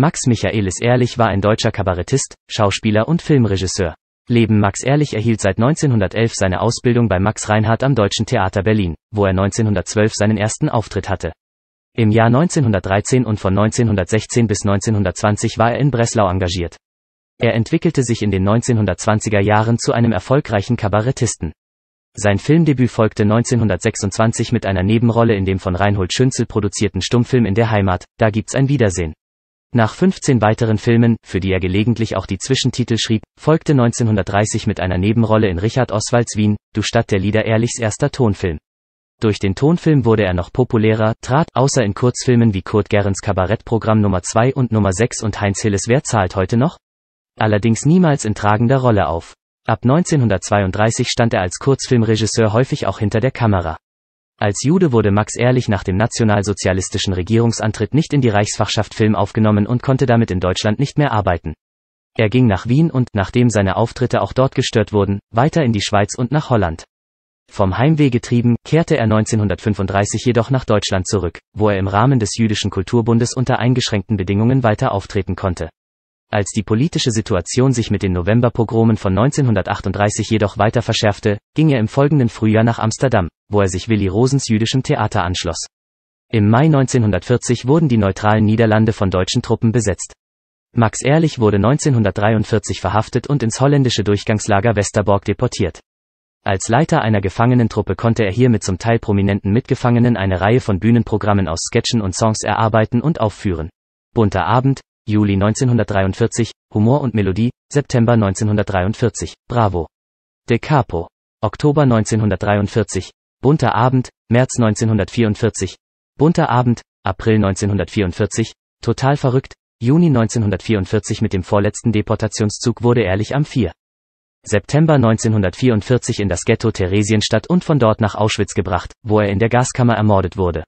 Max Michaelis Ehrlich war ein deutscher Kabarettist, Schauspieler und Filmregisseur. Leben Max Ehrlich erhielt seit 1911 seine Ausbildung bei Max Reinhardt am Deutschen Theater Berlin, wo er 1912 seinen ersten Auftritt hatte. Im Jahr 1913 und von 1916 bis 1920 war er in Breslau engagiert. Er entwickelte sich in den 1920er Jahren zu einem erfolgreichen Kabarettisten. Sein Filmdebüt folgte 1926 mit einer Nebenrolle in dem von Reinhold Schünzel produzierten Stummfilm In der Heimat, da gibt's ein Wiedersehen. Nach 15 weiteren Filmen, für die er gelegentlich auch die Zwischentitel schrieb, folgte 1930 mit einer Nebenrolle in Richard Oswalds Wien, Du Stadt der Lieder Ehrlichs erster Tonfilm. Durch den Tonfilm wurde er noch populärer, trat, außer in Kurzfilmen wie Kurt Gerens Kabarettprogramm Nummer 2 und Nummer 6 und Heinz Hilles Wer zahlt heute noch? Allerdings niemals in tragender Rolle auf. Ab 1932 stand er als Kurzfilmregisseur häufig auch hinter der Kamera. Als Jude wurde Max Ehrlich nach dem nationalsozialistischen Regierungsantritt nicht in die Reichsfachschaft Film aufgenommen und konnte damit in Deutschland nicht mehr arbeiten. Er ging nach Wien und, nachdem seine Auftritte auch dort gestört wurden, weiter in die Schweiz und nach Holland. Vom Heimweh getrieben, kehrte er 1935 jedoch nach Deutschland zurück, wo er im Rahmen des Jüdischen Kulturbundes unter eingeschränkten Bedingungen weiter auftreten konnte. Als die politische Situation sich mit den Novemberpogromen von 1938 jedoch weiter verschärfte, ging er im folgenden Frühjahr nach Amsterdam, wo er sich Willy Rosens jüdischem Theater anschloss. Im Mai 1940 wurden die neutralen Niederlande von deutschen Truppen besetzt. Max Ehrlich wurde 1943 verhaftet und ins holländische Durchgangslager Westerbork deportiert. Als Leiter einer Gefangenentruppe konnte er hier mit zum Teil prominenten Mitgefangenen eine Reihe von Bühnenprogrammen aus Sketchen und Songs erarbeiten und aufführen. Bunter Abend, Juli 1943, Humor und Melodie, September 1943, Bravo. De Capo. Oktober 1943, Bunter Abend, März 1944, Bunter Abend, April 1944, total verrückt, Juni 1944 mit dem vorletzten Deportationszug wurde ehrlich am 4. September 1944 in das Ghetto Theresienstadt und von dort nach Auschwitz gebracht, wo er in der Gaskammer ermordet wurde.